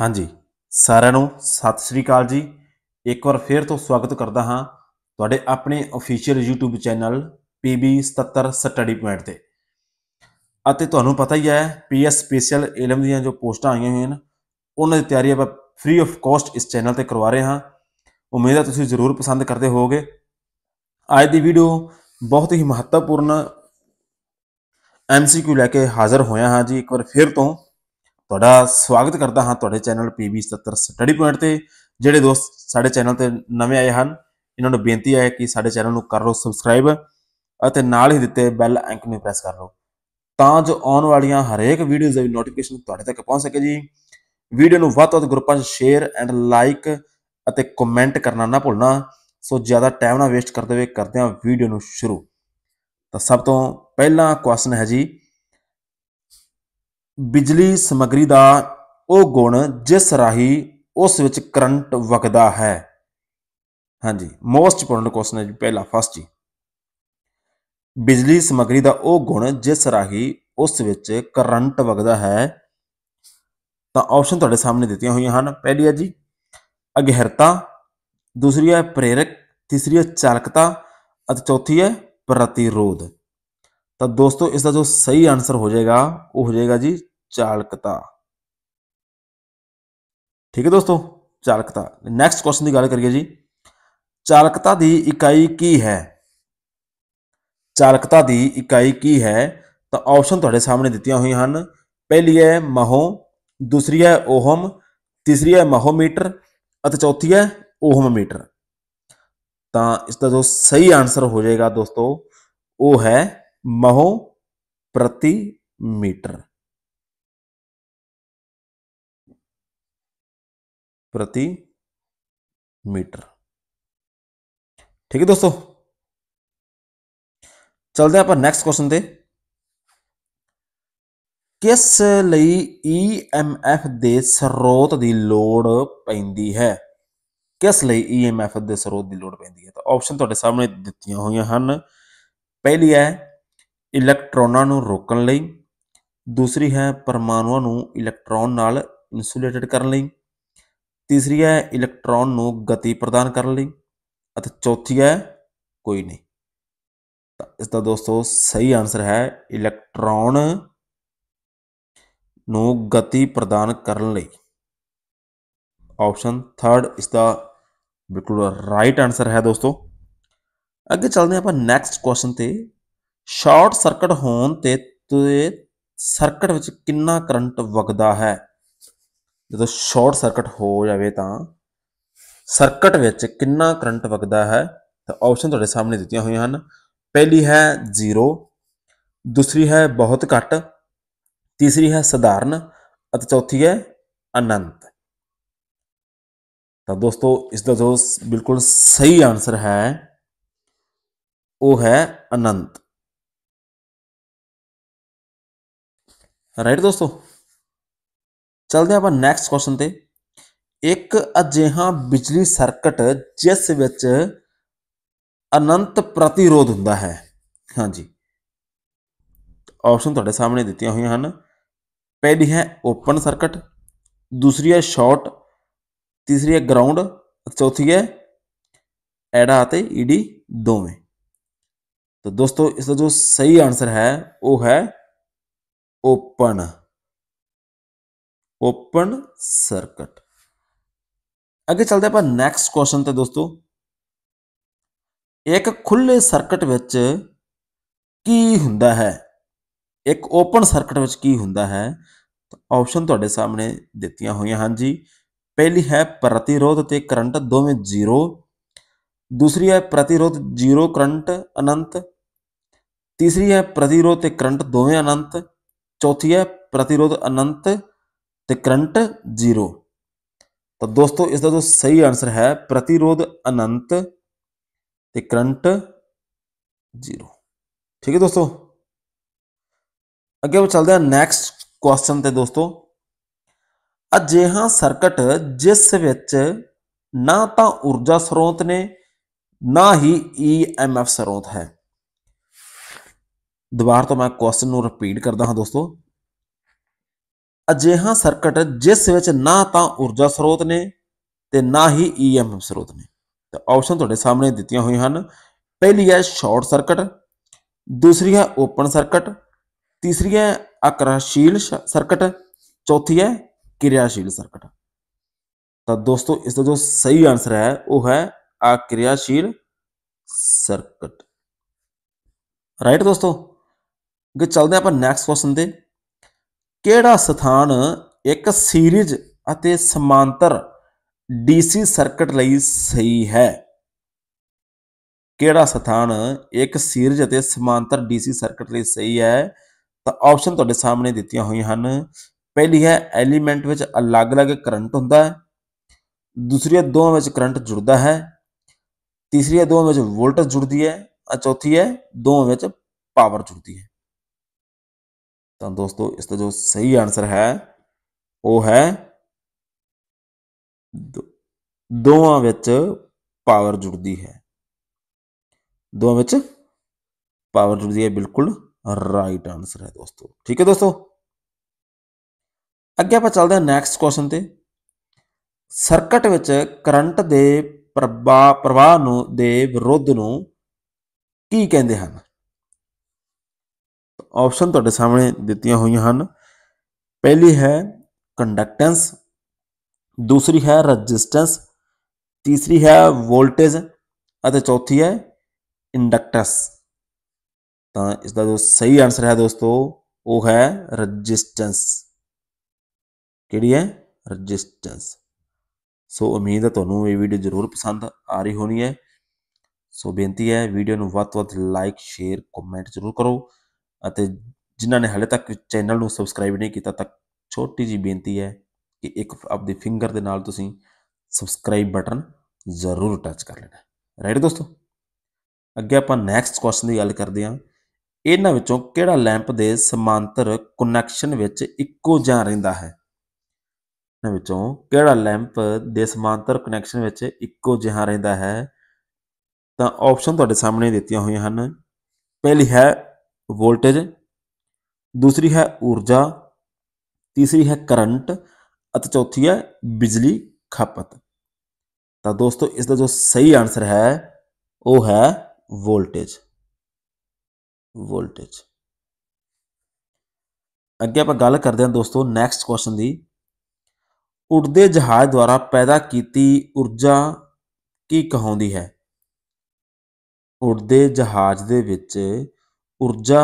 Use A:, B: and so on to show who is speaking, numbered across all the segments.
A: ਹਾਂਜੀ ਸਾਰਿਆਂ ਨੂੰ ਸਤਿ ਸ੍ਰੀ ਅਕਾਲ ਜੀ ਇੱਕ ਵਾਰ ਫੇਰ ਤੋਂ ਸਵਾਗਤ ਕਰਦਾ ਹਾਂ ਤੁਹਾਡੇ ਆਪਣੇ official YouTube channel PB77 study point ਤੇ ਅਤੇ ਤੁਹਾਨੂੰ ਪਤਾ ਹੀ ਹੈ PS ਸਪੈਸ਼ਲ ਇਲਮ ਦੀਆਂ ਜੋ ਪੋਸਟਾਂ ਆਈਆਂ ਹੋਈਆਂ ਨੇ ਉਹਨਾਂ ਦੀ ਤਿਆਰੀ ਆਪਾਂ ਫ੍ਰੀ ਆਫ ਕਾਸਟ ਇਸ ਚੈਨਲ ਤੇ ਕਰਵਾ ਰਹੇ ਹਾਂ ਉਮੀਦ ਹੈ ਤੁਸੀਂ ਜ਼ਰੂਰ ਪਸੰਦ ਕਰਦੇ ਹੋਵੋਗੇ ਅੱਜ ਦੀ ਵੀਡੀਓ ਬਹੁਤ ਹੀ ਮਹੱਤਵਪੂਰਨ ਐਮਸੀਕਿਊ ਲੈ ਕੇ ਹਾਜ਼ਰ ਹੋਇਆ ਹਾਂ ਜੀ ਇੱਕ ਵਾਰ ਫੇਰ ਤੋਂ ਤੁਹਾਡਾ ਸਵਾਗਤ ਕਰਦਾ ਹਾਂ ਤੁਹਾਡੇ ਚੈਨਲ PB77 ਸਟੱਡੀ ਪੁਆਇੰਟ ਤੇ ਜਿਹੜੇ ਦੋਸਤ ਸਾਡੇ ਚੈਨਲ ਤੇ ਨਵੇਂ ਆਏ ਹਨ ਇਹਨਾਂ ਨੂੰ ਬੇਨਤੀ ਹੈ ਕਿ ਸਾਡੇ ਚੈਨਲ ਨੂੰ ਕਰ ਲਓ ਸਬਸਕ੍ਰਾਈਬ ਅਤੇ ਨਾਲ ਹੀ ਦਿੱਤੇ ਬੈਲ ਆਈਕਨ ਨੂੰ ਪ੍ਰੈਸ ਕਰ ਲਓ ਤਾਂ ਜੋ ਆਉਣ ਵਾਲੀਆਂ ਹਰੇਕ ਵੀਡੀਓਜ਼ ਦੀ ਨੋਟੀਫਿਕੇਸ਼ਨ ਤੁਹਾਡੇ ਤੱਕ ਪਹੁੰਚ ਸਕੇ ਜੀ ਵੀਡੀਓ ਨੂੰ ਵੱਧ ਤੋਂ ਵੱਧ ਗਰੁੱਪਾਂ 'ਚ ਸ਼ੇਅਰ ਐਂਡ ਲਾਈਕ ਅਤੇ ਕਮੈਂਟ ਕਰਨਾ ਨਾ ਭੁੱਲਣਾ ਸੋ ਜ਼ਿਆਦਾ ਟਾਈਮ ਨਾ ਵੇਸਟ ਕਰਦੇ ਹੋਏ ਕਰਦੇ ਹਾਂ ਵੀਡੀਓ ਨੂੰ ਸ਼ੁਰੂ ਤਾਂ ਸਭ ਤੋਂ ਪਹਿਲਾ ਕੁਐਸਚਨ ਹੈ ਜੀ ਬਿਜਲੀ ਸਮਗਰੀ ਦਾ ਉਹ ਗੁਣ ਜਿਸ ਰਾਹੀ ਉਸ ਵਿੱਚ ਕਰੰਟ ਵਗਦਾ ਹੈ ਹਾਂਜੀ ਮੋਸਟ ਇੰਪੋਰਟੈਂਟ ਕੁਐਸਚਨ ਹੈ ਜੀ ਪਹਿਲਾ ਫਸਟ ਜੀ ਬਿਜਲੀ ਸਮਗਰੀ ਦਾ ਉਹ ਗੁਣ ਜਿਸ ਰਾਹੀ ਉਸ ਵਿੱਚ ਕਰੰਟ ਵਗਦਾ ਹੈ ਤਾਂ ਆਪਸ਼ਨ ਤੁਹਾਡੇ ਸਾਹਮਣੇ ਦਿੱਤੀਆਂ ਹੋਈਆਂ ਹਨ ਪਹਿਲੀ ਹੈ ਜੀ ਅਗਹਿਰਤਾ ਦੂਸਰੀ ਹੈ ਪ੍ਰੇਰਕ ਤੀਸਰੀ ਹੈ ਚਾਲਕਤਾ ਅਤੇ ਚੌਥੀ ਹੈ ਪ੍ਰਤੀਰੋਧ तो दोस्तों इसका जो सही आंसर हो जाएगा वो हो जाएगा जी चालकता ठीक है दोस्तों चालकता नेक्स्ट क्वेश्चन की गल करिए जी चालकता की इकाई की है चालकता की इकाई की है तो ऑप्शन थोड़े सामने दतिया हुई हैं पहली है महो दूसरी है ओहम तीसरी है महोमीटर चौथी है ओहम मीटर तो इसका जो सही आंसर हो जाएगा दोस्तों वो है महो प्रति मीटर प्रति मीटर ठीक है दोस्तों चलते हैं आप नेक्स्ट क्वेश्चन दे किस एम एफ देोत की लड़ पी है किस एम एफ e स्रोत की लड़ पी है तो ऑप्शन थोड़े तो सामने दिखाई हुई हैं पहली है ਇਲੈਕਟ੍ਰੋਨਾਂ ਨੂੰ ਰੋਕਣ ਲਈ ਦੂਸਰੀ ਹੈ ਪਰਮਾਣੂਆਂ ਨੂੰ ਇਲੈਕਟ੍ਰੋਨ ਨਾਲ ਇਨਸੂਲੇਟਡ ਕਰਨ ਲਈ ਤੀਸਰੀ ਹੈ ਇਲੈਕਟ੍ਰੋਨ ਨੂੰ ਗਤੀ ਪ੍ਰਦਾਨ ਕਰਨ ਲਈ ਅਤੇ ਚੌਥੀ ਹੈ ਕੋਈ ਨਹੀਂ ਤਾਂ ਇਸ ਦਾ ਦੋਸਤੋ ਸਹੀ ਆਨਸਰ ਹੈ ਇਲੈਕਟ੍ਰੋਨ ਨੂੰ ਗਤੀ ਪ੍ਰਦਾਨ ਕਰਨ ਲਈ ਆਪਸ਼ਨ 3 ਇਸ ਦਾ ਬਿਲਕੁਲ ਰਾਈਟ ਆਨਸਰ ਹੈ ਦੋਸਤੋ ਅੱਗੇ ਚੱਲਦੇ ਆਪਾਂ ਨੈਕਸਟ ਕੁਐਸਚਨ ਤੇ ਸ਼ਾਰਟ ਸਰਕਟ ਹੋਣ ਤੇ ਸਰਕਟ ਵਿੱਚ ਕਿੰਨਾ ਕਰੰਟ ਵਗਦਾ ਹੈ ਜਦੋਂ ਸ਼ਾਰਟ ਸਰਕਟ ਹੋ ਜਾਵੇ ਤਾਂ ਸਰਕਟ ਵਿੱਚ ਕਿੰਨਾ ਕਰੰਟ ਵਗਦਾ ਹੈ ਤਾਂ ਆਪਸ਼ਨ ਤੁਹਾਡੇ ਸਾਹਮਣੇ ਦਿੱਤੀਆਂ ਹੋਈਆਂ ਹਨ ਪਹਿਲੀ ਹੈ 0 ਦੂਸਰੀ ਹੈ ਬਹੁਤ ਘੱਟ ਤੀਸਰੀ ਹੈ ਸਧਾਰਨ ਅਤੇ ਚੌਥੀ ਹੈ ਅਨੰਤ ਤਾਂ ਦੋਸਤੋ ਇਸ ਦਾ ਜੋ ਬਿਲਕੁਲ ਸਹੀ ਆਨਸਰ ਹੈ ਉਹ ਹੈ ਅਨੰਤ ਰਾਈਟ ਦੋਸਤੋ ਚਲਦੇ ਆਪਾਂ ਨੈਕਸਟ ਕੁਐਸਚਨ ਤੇ ਇੱਕ ਅਜਿਹਾ ਬਿਜਲੀ ਸਰਕਟ ਜਿਸ ਵਿੱਚ ਅਨੰਤ ਪ੍ਰਤੀਰੋਧ ਹੁੰਦਾ ਹੈ ਹਾਂਜੀ ਆਪਸ਼ਨ ਤੁਹਾਡੇ ਸਾਹਮਣੇ ਦਿੱਤੀਆਂ ਹੋਈਆਂ ਹਨ ਪਹਿਲੀ ਹੈ ਓਪਨ ਸਰਕਟ ਦੂਸਰੀ ਹੈ ਸ਼ਾਰਟ ਤੀਸਰੀ ਹੈ ਗਰਾਊਂਡ ਚੌਥੀ ਹੈ ਐਡਾ ਅਤੇ ਈਡੀ ਦੋਵੇਂ ਤਾਂ ਦੋਸਤੋ ਇਸ ਦਾ ਜੋ ਸਹੀ ਆਨਸਰ ਹੈ ਉਹ ਹੈ ओपन ओपन सर्किट ਅੱਗੇ ਚੱਲਦੇ ਆਪਾਂ ਨੈਕਸਟ ਕੁਐਸਚਨ ਤੇ ਦੋਸਤੋ ਇੱਕ ਖੁੱਲੇ ਸਰਕਟ ਵਿੱਚ ਕੀ ਹੁੰਦਾ ਹੈ ਇੱਕ ਓਪਨ ਸਰਕਟ ਵਿੱਚ ਕੀ ਹੁੰਦਾ ਹੈ ਆਪਸ਼ਨ ਤੁਹਾਡੇ ਸਾਹਮਣੇ ਦਿੱਤੀਆਂ ਹੋਈਆਂ ਹਨ ਜੀ ਪਹਿਲੀ ਹੈ ਪ੍ਰਤੀਰੋਧ ਤੇ ਕਰੰਟ ਦੋਵੇਂ ਜ਼ੀਰੋ ਦੂਸਰੀ ਹੈ ਪ੍ਰਤੀਰੋਧ ਜ਼ੀਰੋ ਕਰੰਟ ਅਨੰਤ ਤੀਸਰੀ ਹੈ ਪ੍ਰਤੀਰੋਧ ਤੇ ਕਰੰਟ ਦੋਵੇਂ ਅਨੰਤ चौथी है प्रतिरोध अनंत करंट जीरो तो दोस्तों इसका जो सही आंसर है प्रतिरोध अनंत करंट जीरो ठीक है दोस्तों अगे वो चलते हैं नैक्सट क्वेश्चन दोस्तों अजिहा ਅਜਿਹਾ जिस ना तो ऊर्जा स्रोत ने ना ही ई एम एफ स्रोत है ਦੁਬਾਰਾ ਤੋਂ ਮੈਂ ਕੁਐਸਚਨ ਨੂੰ ਰਿਪੀਟ ਕਰਦਾ ਹਾਂ ਦੋਸਤੋ ਅਜਿਹਾ ਸਰਕਟ ਜਿਸ ਵਿੱਚ ਨਾ ਤਾਂ ਊਰਜਾ ਸਰੋਤ ਨੇ ਤੇ ਨਾ ਹੀ ਈਐਮਐਫ e ਸਰੋਤ ਨੇ ਤਾਂ ਆਪਸ਼ਨ ਤੁਹਾਡੇ ਸਾਹਮਣੇ ਦਿੱਤੀਆਂ ਹੋਈਆਂ ਹਨ ਪਹਿਲੀ ਹੈ ਸ਼ਾਰਟ ਸਰਕਟ ਦੂਸਰੀ ਹੈ ਓਪਨ ਸਰਕਟ ਤੀਸਰੀ ਹੈ ਅਕਰਾਸ਼ੀਲ ਸਰਕਟ ਚੌਥੀ ਹੈ ਕਿਰਿਆਸ਼ੀਲ ਸਰਕਟ ਤਾਂ ਦੋਸਤੋ ਇਸ ਦਾ ਜੋ ਸਹੀ ਆਨਸਰ ਹੈ ਉਹ ਹੈ ਕਿਰਿਆਸ਼ੀਲ ਸਰਕਟ ਰਾਈਟ ਦੋਸਤੋ ਅੱਗੇ ਚੱਲਦੇ ਆਪਾਂ ਨੈਕਸਟ ਕੁਐਸਚਨ ਤੇ ਕਿਹੜਾ ਸਥਾਨ ਇੱਕ ਸੀਰੀਜ਼ ਅਤੇ ਸਮਾਂਤਰ ਡੀਸੀ ਸਰਕਟ ਲਈ ਸਹੀ ਹੈ ਕਿਹੜਾ ਸਥਾਨ ਇੱਕ ਸੀਰੀਜ਼ ਅਤੇ ਸਮਾਂਤਰ ਡੀਸੀ ਸਰਕਟ ਲਈ ਸਹੀ ਹੈ ਤਾਂ ਆਪਸ਼ਨ ਤੁਹਾਡੇ ਸਾਹਮਣੇ ਦਿੱਤੀਆਂ ਹੋਈਆਂ ਹਨ ਪਹਿਲੀ ਹੈ ਐਲੀਮੈਂਟ ਵਿੱਚ ਅਲੱਗ-ਅਲੱਗ ਕਰੰਟ ਹੁੰਦਾ ਹੈ ਦੂਸਰੀ ਹੈ ਦੋਵਾਂ ਵਿੱਚ ਕਰੰਟ ਜੁੜਦਾ ਹੈ ਤੀਸਰੀ ਹੈ ਦੋਵਾਂ ਵਿੱਚ ਵੋਲਟੇਜ ਜੁੜਦੀ ਹੈ ਅਤੇ ਚੌਥੀ ਹੈ ਦੋਵਾਂ ਵਿੱਚ ਪਾਵਰ ਜੁੜਦੀ ਹੈ ਤਾਂ ਦੋਸਤੋ ਇਸ ਦਾ ਜੋ ਸਹੀ ਆਨਸਰ ਹੈ ਉਹ ਹੈ ਦੋਵਾਂ ਵਿੱਚ ਪਾਵਰ ਜੁੜਦੀ ਹੈ ਦੋਵਾਂ ਵਿੱਚ ਪਾਵਰ ਜੁੜਦੀ ਹੈ ਬਿਲਕੁਲ ਰਾਈਟ ਆਨਸਰ ਹੈ ਦੋਸਤੋ ਠੀਕ ਹੈ ਦੋਸਤੋ ਅੱਗੇ ਆਪਾਂ ਚੱਲਦੇ ਹਾਂ ਨੈਕਸਟ ਕੁਐਸਚਨ ਤੇ ਸਰਕਟ ਵਿੱਚ ਕਰੰਟ ਦੇ ਪ੍ਰਵਾਹ ਪ੍ਰਵਾਹ ਨੂੰ ਦੇ ਵਿਰੋਧ ਨੂੰ ਕੀ ਕਹਿੰਦੇ ਹਨ ਆਪਸ਼ਨ ਤੁਹਾਡੇ ਸਾਹਮਣੇ ਦਿੱਤੀਆਂ ਹੋਈਆਂ ਹਨ ਪਹਿਲੀ ਹੈ ਕੰਡਕਟੈਂਸ ਦੂਸਰੀ ਹੈ ਰੈਜ਼ਿਸਟੈਂਸ ਤੀਸਰੀ ਹੈ ਵੋਲਟੇਜ ਅਤੇ ਚੌਥੀ ਹੈ ਇੰਡਕਟੈਂਸ ਤਾਂ ਇਸ ਦਾ ਜੋ ਸਹੀ ਆਨਸਰ ਹੈ ਦੋਸਤੋ ਉਹ ਹੈ ਰੈਜ਼ਿਸਟੈਂਸ ਕਿਹੜੀ ਹੈ ਰੈਜ਼ਿਸਟੈਂਸ ਸੋ ਉਮੀਦ ਹੈ ਤੁਹਾਨੂੰ ਇਹ ਵੀਡੀਓ ਜ਼ਰੂਰ ਪਸੰਦ ਆ ਰਹੀ ਹੋਣੀ ਹੈ ਸੋ ਬੇਨਤੀ ਹੈ ਵੀਡੀਓ ਨੂੰ ਵੱਧ ਤੋਂ ਵੱਧ ਲਾਈਕ ਸ਼ੇਅਰ ਕਮੈਂਟ ਜ਼ਰੂਰ ਕਰੋ ਅਤੇ ਜਿਨ੍ਹਾਂ ਨੇ ਹਲੇ ਤੱਕ ਚੈਨਲ ਨੂੰ ਸਬਸਕ੍ਰਾਈਬ ਨਹੀਂ ਕੀਤਾ ਤਾਂ ਛੋਟੀ ਜੀ ਬੇਨਤੀ ਹੈ ਕਿ ਇੱਕ ਆਪਣੇ ਫਿੰਗਰ ਦੇ ਨਾਲ ਤੁਸੀਂ ਸਬਸਕ੍ਰਾਈਬ ਬਟਨ ਜ਼ਰੂਰ ਟੱਚ ਕਰ ਲੈਣਾ ਰਾਈਟ ਦੋਸਤੋ ਅੱਗੇ ਆਪਾਂ ਨੈਕਸਟ ਕੁਐਸਚਨ ਦੀ ਗੱਲ ਕਰਦੇ ਹਾਂ ਇਹਨਾਂ ਵਿੱਚੋਂ ਕਿਹੜਾ ਲੈਂਪ ਦੇ ਸਮਾਂਤਰ ਕਨੈਕਸ਼ਨ ਵਿੱਚ ਇੱਕੋ ਜਾਂ ਰਹਿੰਦਾ ਹੈ ਇਹਨਾਂ ਵਿੱਚੋਂ ਕਿਹੜਾ ਲੈਂਪ ਦੇ ਸਮਾਂਤਰ ਕਨੈਕਸ਼ਨ ਵਿੱਚ ਇੱਕੋ ਜਿਹਾ ਰਹਿੰਦਾ ਹੈ ਤਾਂ ਆਪਸ਼ਨ ਤੁਹਾਡੇ ਸਾਹਮਣੇ ਦਿੱਤੀਆਂ ਹੋਈਆਂ ਹਨ ਪਹਿਲੀ ਹੈ ਵੋਲਟੇਜ ਦੂਸਰੀ ਹੈ ਊਰਜਾ ਤੀਸਰੀ ਹੈ ਕਰੰਟ ਅਤੇ ਚੌਥੀ ਹੈ ਬਿਜਲੀ ਖਪਤ ਤਾਂ ਦੋਸਤੋ ਇਸ ਦਾ ਜੋ ਸਹੀ ਆਨਸਰ ਹੈ ਉਹ ਹੈ ਵੋਲਟੇਜ ਵੋਲਟੇਜ ਅੱਗੇ ਆਪਾਂ ਗੱਲ ਕਰਦੇ ਹਾਂ ਦੋਸਤੋ ਨੈਕਸਟ ਕੁਐਸਚਨ ਦੀ ਉੱਡਦੇ ਜਹਾਜ਼ ਦੁਆਰਾ ਪੈਦਾ ਕੀਤੀ ਊਰਜਾ ਕੀ ਕਹਾਉਂਦੀ ਹੈ ਉੱਡਦੇ ਜਹਾਜ਼ ਦੇ ਵਿੱਚ ਊਰਜਾ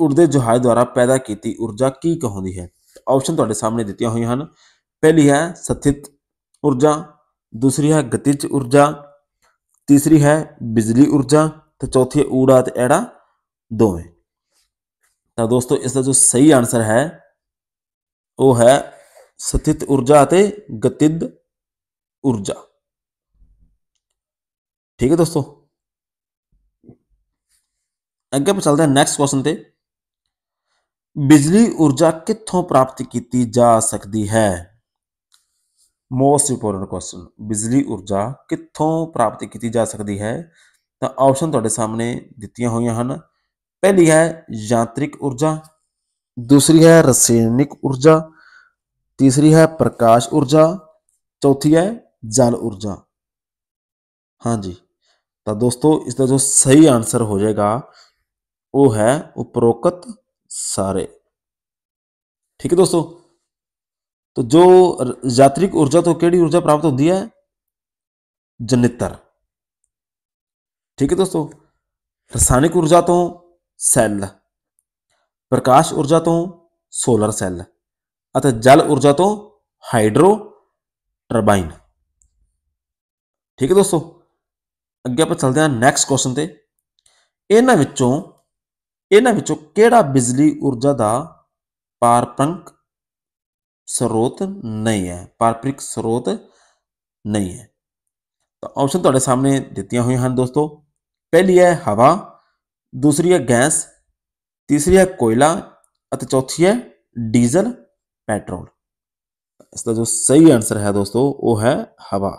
A: ਉੜਦੇ ਜਹਾਜ਼ ਦੁਆਰਾ ਪੈਦਾ ਕੀਤੀ ਊਰਜਾ ਕੀ ਕਹਾਉਂਦੀ ਹੈ ਆਪਸ਼ਨ ਤੁਹਾਡੇ ਸਾਹਮਣੇ ਦਿੱਤੀਆਂ ਹੋਈਆਂ ਹਨ ਪਹਿਲੀ ਹੈ ਸਥਿਤ ਊਰਜਾ ਦੂਸਰੀ ਹੈ ਗਤੀਜ ਊਰਜਾ ਤੀਸਰੀ ਹੈ ਬਿਜਲੀ ਊਰਜਾ ਤੇ ਚੌਥੀ ਹੈ ਊੜਾ ਤੇ ਐੜਾ ਦੋਵੇਂ ਤਾਂ ਦੋਸਤੋ ਇਸ ਦਾ ਜੋ ਸਹੀ ਆਨਸਰ ਹੈ ਉਹ ਹੈ ਸਥਿਤ ਊਰਜਾ ਤੇ ਗਤਿਜ ਊਰਜਾ ਠੀਕ ਹੈ ਦੋਸਤੋ अगर चलते हैं नैक्सट क्वेश्चन से बिजली ऊर्जा कितों प्राप्त की जा सकती है मोस्ट इंपोर्टेंट क्वेश्चन बिजली ऊर्जा कितों प्राप्त की जा सकती है तो ऑप्शन थोड़े सामने दी हुई हैं पहली है यांत्रिक ऊर्जा दूसरी है रसायनिक ऊर्जा तीसरी है प्रकाश ऊर्जा चौथी है जल ऊर्जा हाँ जी तो दोस्तों इसका जो सही आंसर हो जाएगा ਉਹ ਹੈ ਉਪਰੋਕਤ ਸਾਰੇ ਠੀਕ ਹੈ ਦੋਸਤੋ ਤੋ ਜੋ ਯਾਤਰਿਕ ਊਰਜਾ ਤੋਂ ਕਿਹੜੀ ਊਰਜਾ ਪ੍ਰਾਪਤ ਹੁੰਦੀ ਹੈ ਜਨਿਤਰ ਠੀਕ ਹੈ ਦੋਸਤੋ ਰਸਾਇਣਿਕ ਊਰਜਾ ਤੋਂ ਸੈੱਲ ਪ੍ਰਕਾਸ਼ ਊਰਜਾ ਤੋਂ ਸੋਲਰ ਸੈੱਲ ਅਤੇ ਜਲ ਊਰਜਾ ਤੋਂ ਹਾਈਡਰੋ ਟਰਬਾਈਨ ਠੀਕ ਹੈ ਦੋਸਤੋ ਅੱਗੇ ਆਪਾਂ ਚੱਲਦੇ ਹਾਂ ਨੈਕਸਟ ਕੁਐਸਚਨ ਤੇ ਇਹਨਾਂ ਵਿੱਚੋਂ इन्हों के बिजली ऊर्जा का पारपरिक स्रोत नहीं है पारपरिक स्रोत नहीं है तो ऑप्शन थोड़े सामने दतिया हुई हैं दोस्तों पहली है हवा दूसरी है गैस तीसरी है कोयला चौथी है डीजल पेट्रोल इसका जो सही आंसर है दोस्तों वो है हवा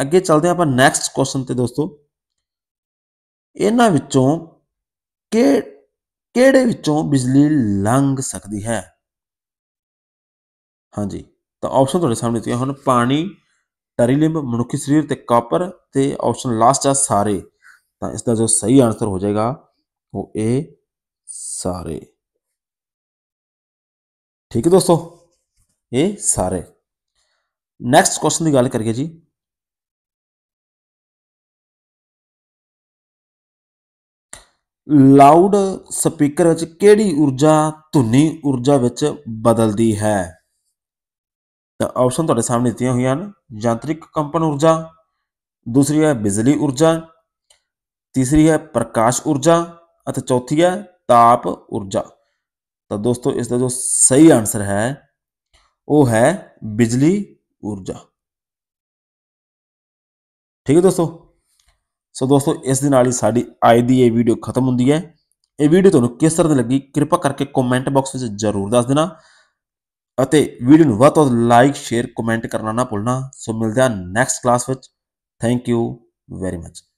A: अगे चलते हैं आप नैक्सट क्वेश्चन पर दोस्तों ਇਹਨਾਂ ਵਿੱਚੋਂ ਕਿ ਕਿਹੜੇ ਵਿੱਚੋਂ ਬਿਜਲੀ ਲੰਘ ਸਕਦੀ ਹੈ ਹਾਂਜੀ ਤਾਂ ਆਪਸ਼ਨ ਤੁਹਾਡੇ ਸਾਹਮਣੇ ਦਿੱਤੀਆਂ ਹਨ ਪਾਣੀ ਟਰੀਲਿੰਬ ਮਨੁੱਖੀ ਸਰੀਰ ਤੇ ਕਾਪਰ ਤੇ ਆਪਸ਼ਨ ਲਾਸਟ ਆ ਸਾਰੇ ਤਾਂ ਇਸ ਦਾ ਜੋ ਸਹੀ ਆਨਸਰ ਹੋ ਜਾਏਗਾ ਉਹ ਇਹ ਸਾਰੇ ਠੀਕ ਹੈ ਦੋਸਤੋ ਇਹ ਸਾਰੇ ਨੈਕਸਟ ਕੁਐਸਚਨ ਦੀ ਗੱਲ ਕਰੀਏ ਜੀ ਲਾਊਡ ਸਪੀਕਰ ਵਿੱਚ ਕਿਹੜੀ ਊਰਜਾ ਧੁਨੀ ਊਰਜਾ ਵਿੱਚ ਬਦਲਦੀ ਹੈ ਤਾਂ ਆਪਸ਼ਨ ਤੁਹਾਡੇ ਸਾਹਮਣੇ ਦਿੱਤੀਆਂ ਹੋਈਆਂ ਹਨ ਯੰਤਰਿਕ ਕੰਪਨ ਊਰਜਾ ਦੂਸਰੀ ਹੈ ਬਿਜਲੀ ਊਰਜਾ ਤੀਸਰੀ ਹੈ ਪ੍ਰਕਾਸ਼ ਊਰਜਾ ਅਤੇ ਚੌਥੀ ਹੈ ਤਾਪ ਊਰਜਾ ਤਾਂ ਦੋਸਤੋ ਇਸ ਦਾ ਜੋ ਸਹੀ ਆਨਸਰ ਹੈ ਉਹ ਹੈ ਬਿਜਲੀ ਊਰਜਾ ਠੀਕ ਹੈ ਦੋਸਤੋ ਸੋ ਦੋਸਤੋ ਇਸ ਦੇ ਨਾਲ ਹੀ ਸਾਡੀ ਅੱਜ ਦੀ ਇਹ ਵੀਡੀਓ ਖਤਮ ਹੁੰਦੀ ਹੈ ਇਹ ਵੀਡੀਓ ਤੁਹਾਨੂੰ ਕਿਸ ਤਰ੍ਹਾਂ ਦੀ ਲੱਗੀ ਕਿਰਪਾ ਕਰਕੇ ਕਮੈਂਟ ਬਾਕਸ ਵਿੱਚ ਜ਼ਰੂਰ ਦੱਸ ਦੇਣਾ ਅਤੇ ਵੀਡੀਓ ਨੂੰ ਵੱਧ ਤੋਂ ਲਾਈਕ ਸ਼ੇਅਰ ਕਮੈਂਟ ਕਰਨਾ ਨਾ ਭੁੱਲਣਾ ਸੋ ਮਿਲਦੇ ਹਾਂ ਨੈਕਸਟ ਕਲਾਸ ਵਿੱਚ ਥੈਂਕ ਯੂ ਵੈਰੀ ਮਚ